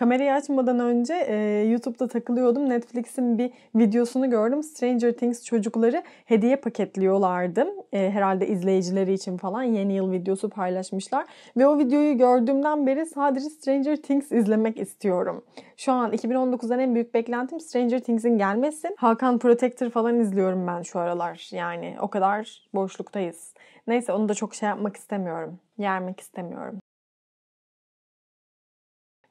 Kamerayı açmadan önce e, YouTube'da takılıyordum. Netflix'in bir videosunu gördüm. Stranger Things çocukları hediye paketliyorlardı. E, herhalde izleyicileri için falan yeni yıl videosu paylaşmışlar. Ve o videoyu gördüğümden beri sadece Stranger Things izlemek istiyorum. Şu an 2019'dan en büyük beklentim Stranger Things'in gelmesi. Hakan Protector falan izliyorum ben şu aralar. Yani o kadar boşluktayız. Neyse onu da çok şey yapmak istemiyorum. Yermek istemiyorum.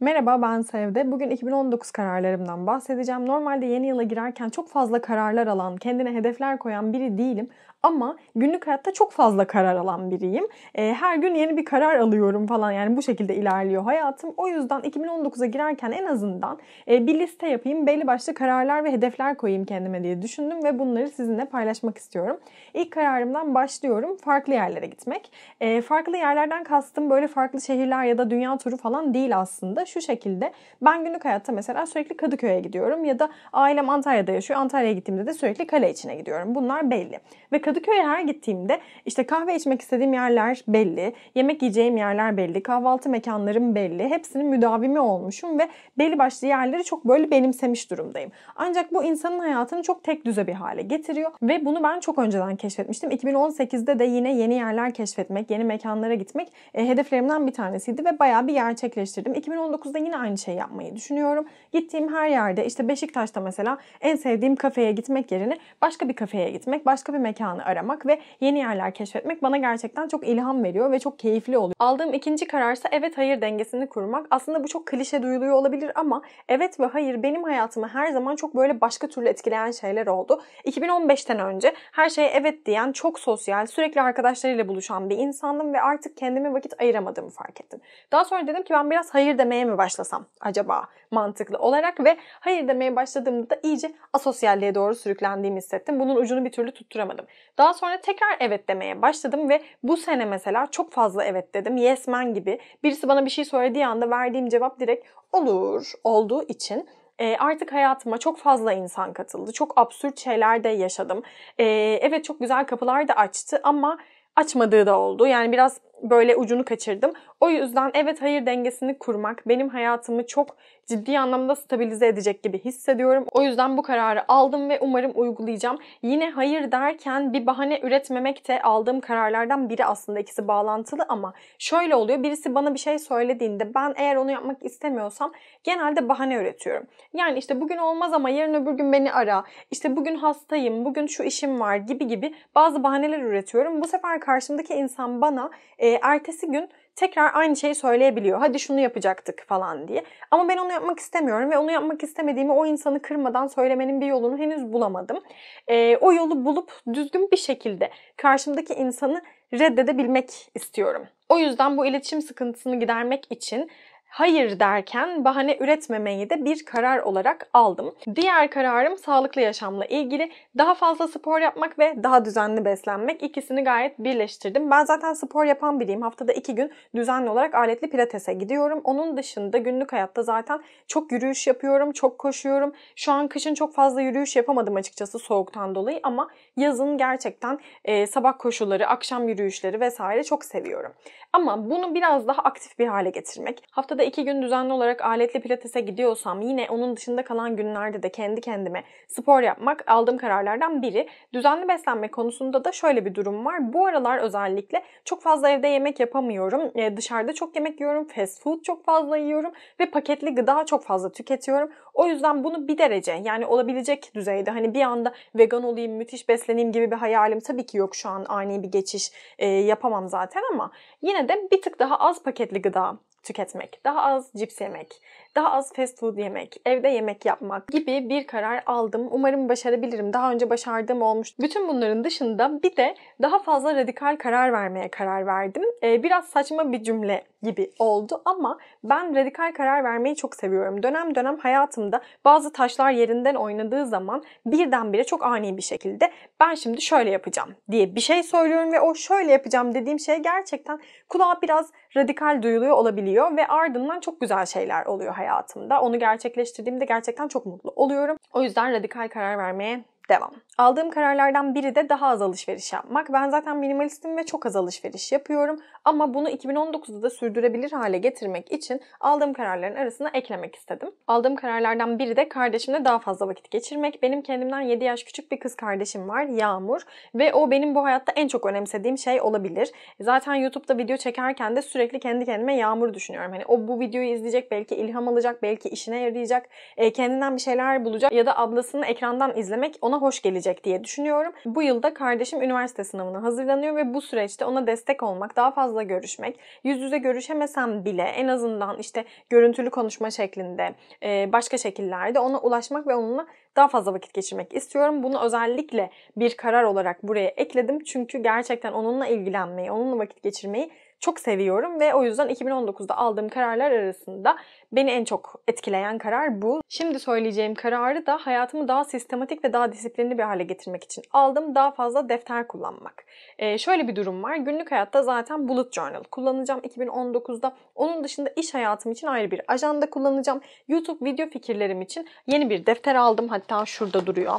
Merhaba ben Sevde. Bugün 2019 kararlarımdan bahsedeceğim. Normalde yeni yıla girerken çok fazla kararlar alan, kendine hedefler koyan biri değilim. Ama günlük hayatta çok fazla karar alan biriyim. E, her gün yeni bir karar alıyorum falan yani bu şekilde ilerliyor hayatım. O yüzden 2019'a girerken en azından e, bir liste yapayım, belli başlı kararlar ve hedefler koyayım kendime diye düşündüm ve bunları sizinle paylaşmak istiyorum. İlk kararımdan başlıyorum. Farklı yerlere gitmek. E, farklı yerlerden kastım böyle farklı şehirler ya da dünya turu falan değil aslında şu şekilde. Ben günlük hayatta mesela sürekli Kadıköy'e gidiyorum ya da ailem Antalya'da yaşıyor. Antalya'ya gittiğimde de sürekli kale içine gidiyorum. Bunlar belli. Ve Kadıköy'e her gittiğimde işte kahve içmek istediğim yerler belli. Yemek yiyeceğim yerler belli. Kahvaltı mekanlarım belli. Hepsinin müdavimi olmuşum ve belli başlı yerleri çok böyle benimsemiş durumdayım. Ancak bu insanın hayatını çok tek düze bir hale getiriyor ve bunu ben çok önceden keşfetmiştim. 2018'de de yine yeni yerler keşfetmek, yeni mekanlara gitmek e, hedeflerimden bir tanesiydi ve bayağı bir gerçekleştirdim. 2019 2019'da yine aynı şeyi yapmayı düşünüyorum. Gittiğim her yerde işte Beşiktaş'ta mesela en sevdiğim kafeye gitmek yerine başka bir kafeye gitmek, başka bir mekanı aramak ve yeni yerler keşfetmek bana gerçekten çok ilham veriyor ve çok keyifli oluyor. Aldığım ikinci kararsa evet hayır dengesini kurmak. Aslında bu çok klişe duyuluyor olabilir ama evet ve hayır benim hayatımı her zaman çok böyle başka türlü etkileyen şeyler oldu. 2015'ten önce her şeye evet diyen, çok sosyal, sürekli arkadaşlarıyla buluşan bir insandım ve artık kendime vakit ayıramadığımı fark ettim. Daha sonra dedim ki ben biraz hayır demeye mi başlasam acaba mantıklı olarak ve hayır demeye başladığımda da iyice asosyalliğe doğru sürüklendiğimi hissettim. Bunun ucunu bir türlü tutturamadım. Daha sonra tekrar evet demeye başladım ve bu sene mesela çok fazla evet dedim. Yes man gibi. Birisi bana bir şey söylediği anda verdiğim cevap direkt olur olduğu için e, artık hayatıma çok fazla insan katıldı. Çok absürt şeyler de yaşadım. E, evet çok güzel kapılar da açtı ama açmadığı da oldu. Yani biraz böyle ucunu kaçırdım. O yüzden evet hayır dengesini kurmak benim hayatımı çok ciddi anlamda stabilize edecek gibi hissediyorum. O yüzden bu kararı aldım ve umarım uygulayacağım. Yine hayır derken bir bahane üretmemek de aldığım kararlardan biri aslında ikisi bağlantılı ama şöyle oluyor. Birisi bana bir şey söylediğinde ben eğer onu yapmak istemiyorsam genelde bahane üretiyorum. Yani işte bugün olmaz ama yarın öbür gün beni ara. İşte bugün hastayım, bugün şu işim var gibi gibi bazı bahaneler üretiyorum. Bu sefer karşımdaki insan bana e, e, ertesi gün tekrar aynı şeyi söyleyebiliyor. Hadi şunu yapacaktık falan diye. Ama ben onu yapmak istemiyorum ve onu yapmak istemediğimi o insanı kırmadan söylemenin bir yolunu henüz bulamadım. E, o yolu bulup düzgün bir şekilde karşımdaki insanı reddedebilmek istiyorum. O yüzden bu iletişim sıkıntısını gidermek için hayır derken bahane üretmemeyi de bir karar olarak aldım. Diğer kararım sağlıklı yaşamla ilgili. Daha fazla spor yapmak ve daha düzenli beslenmek. İkisini gayet birleştirdim. Ben zaten spor yapan biriyim. Haftada iki gün düzenli olarak aletli pilatese gidiyorum. Onun dışında günlük hayatta zaten çok yürüyüş yapıyorum, çok koşuyorum. Şu an kışın çok fazla yürüyüş yapamadım açıkçası soğuktan dolayı ama yazın gerçekten e, sabah koşuları, akşam yürüyüşleri vesaire çok seviyorum. Ama bunu biraz daha aktif bir hale getirmek. Haftada haftada iki gün düzenli olarak aletli pilatese gidiyorsam yine onun dışında kalan günlerde de kendi kendime spor yapmak aldığım kararlardan biri. Düzenli beslenme konusunda da şöyle bir durum var. Bu aralar özellikle çok fazla evde yemek yapamıyorum. E, dışarıda çok yemek yiyorum. Fast food çok fazla yiyorum. Ve paketli gıda çok fazla tüketiyorum. O yüzden bunu bir derece yani olabilecek düzeyde hani bir anda vegan olayım, müthiş besleneyim gibi bir hayalim tabii ki yok şu an ani bir geçiş e, yapamam zaten ama yine de bir tık daha az paketli gıda tüketmek, daha az cips yemek, daha az fast food yemek, evde yemek yapmak gibi bir karar aldım. Umarım başarabilirim. Daha önce başardığım olmuş. Bütün bunların dışında bir de daha fazla radikal karar vermeye karar verdim. Ee, biraz saçma bir cümle gibi oldu ama ben radikal karar vermeyi çok seviyorum. Dönem dönem hayatımda bazı taşlar yerinden oynadığı zaman birdenbire çok ani bir şekilde ben şimdi şöyle yapacağım diye bir şey söylüyorum ve o şöyle yapacağım dediğim şey gerçekten kulağa biraz radikal duyuluyor olabiliyor ve ardından çok güzel şeyler oluyor hayatımda. Onu gerçekleştirdiğimde gerçekten çok mutlu oluyorum. O yüzden radikal karar vermeye Devam. Aldığım kararlardan biri de daha az alışveriş yapmak. Ben zaten minimalistim ve çok az alışveriş yapıyorum ama bunu 2019'da da sürdürebilir hale getirmek için aldığım kararların arasına eklemek istedim. Aldığım kararlardan biri de kardeşimle daha fazla vakit geçirmek. Benim kendimden 7 yaş küçük bir kız kardeşim var, Yağmur ve o benim bu hayatta en çok önemsediğim şey olabilir. Zaten YouTube'da video çekerken de sürekli kendi kendime Yağmur düşünüyorum. Hani o bu videoyu izleyecek, belki ilham alacak, belki işine yarayacak, e, kendinden bir şeyler bulacak ya da ablasını ekrandan izlemek ona hoş gelecek diye düşünüyorum. Bu yılda kardeşim üniversite sınavına hazırlanıyor ve bu süreçte ona destek olmak, daha fazla görüşmek, yüz yüze görüşemesem bile en azından işte görüntülü konuşma şeklinde, e, başka şekillerde ona ulaşmak ve onunla daha fazla vakit geçirmek istiyorum. Bunu özellikle bir karar olarak buraya ekledim. Çünkü gerçekten onunla ilgilenmeyi, onunla vakit geçirmeyi çok seviyorum ve o yüzden 2019'da aldığım kararlar arasında beni en çok etkileyen karar bu. Şimdi söyleyeceğim kararı da hayatımı daha sistematik ve daha disiplinli bir hale getirmek için aldım. Daha fazla defter kullanmak. Ee, şöyle bir durum var. Günlük hayatta zaten bullet journal kullanacağım 2019'da. Onun dışında iş hayatım için ayrı bir ajanda kullanacağım. YouTube video fikirlerim için yeni bir defter aldım. Hatta şurada duruyor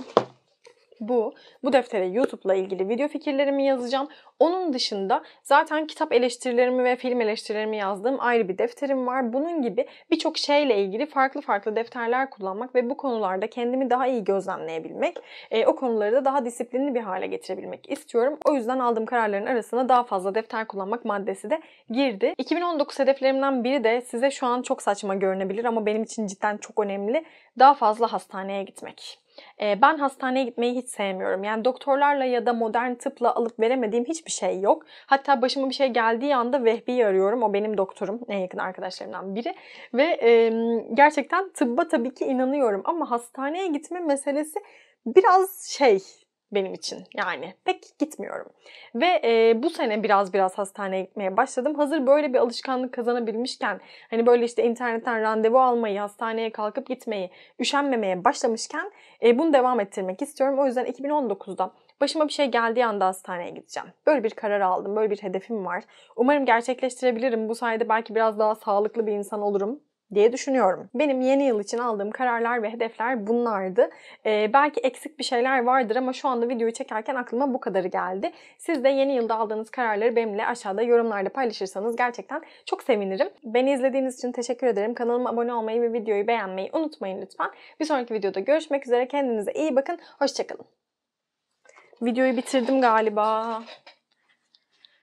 bu. Bu deftere YouTube'la ilgili video fikirlerimi yazacağım. Onun dışında zaten kitap eleştirilerimi ve film eleştirilerimi yazdığım ayrı bir defterim var. Bunun gibi birçok şeyle ilgili farklı farklı defterler kullanmak ve bu konularda kendimi daha iyi gözlemleyebilmek, e, o konuları da daha disiplinli bir hale getirebilmek istiyorum. O yüzden aldığım kararların arasına daha fazla defter kullanmak maddesi de girdi. 2019 hedeflerimden biri de size şu an çok saçma görünebilir ama benim için cidden çok önemli. Daha fazla hastaneye gitmek. Ben hastaneye gitmeyi hiç sevmiyorum. Yani doktorlarla ya da modern tıpla alıp veremediğim hiçbir şey yok. Hatta başıma bir şey geldiği anda Vehbi'yi arıyorum. O benim doktorum. En yakın arkadaşlarımdan biri. Ve gerçekten tıbba tabii ki inanıyorum. Ama hastaneye gitme meselesi biraz şey benim için yani pek gitmiyorum. Ve e, bu sene biraz biraz hastaneye gitmeye başladım. Hazır böyle bir alışkanlık kazanabilmişken hani böyle işte internetten randevu almayı, hastaneye kalkıp gitmeyi, üşenmemeye başlamışken e, bunu devam ettirmek istiyorum. O yüzden 2019'da başıma bir şey geldiği anda hastaneye gideceğim. Böyle bir karar aldım, böyle bir hedefim var. Umarım gerçekleştirebilirim. Bu sayede belki biraz daha sağlıklı bir insan olurum diye düşünüyorum. Benim yeni yıl için aldığım kararlar ve hedefler bunlardı. Ee, belki eksik bir şeyler vardır ama şu anda videoyu çekerken aklıma bu kadarı geldi. Siz de yeni yılda aldığınız kararları benimle aşağıda yorumlarda paylaşırsanız gerçekten çok sevinirim. Beni izlediğiniz için teşekkür ederim. Kanalıma abone olmayı ve videoyu beğenmeyi unutmayın lütfen. Bir sonraki videoda görüşmek üzere. Kendinize iyi bakın. Hoşçakalın. Videoyu bitirdim galiba.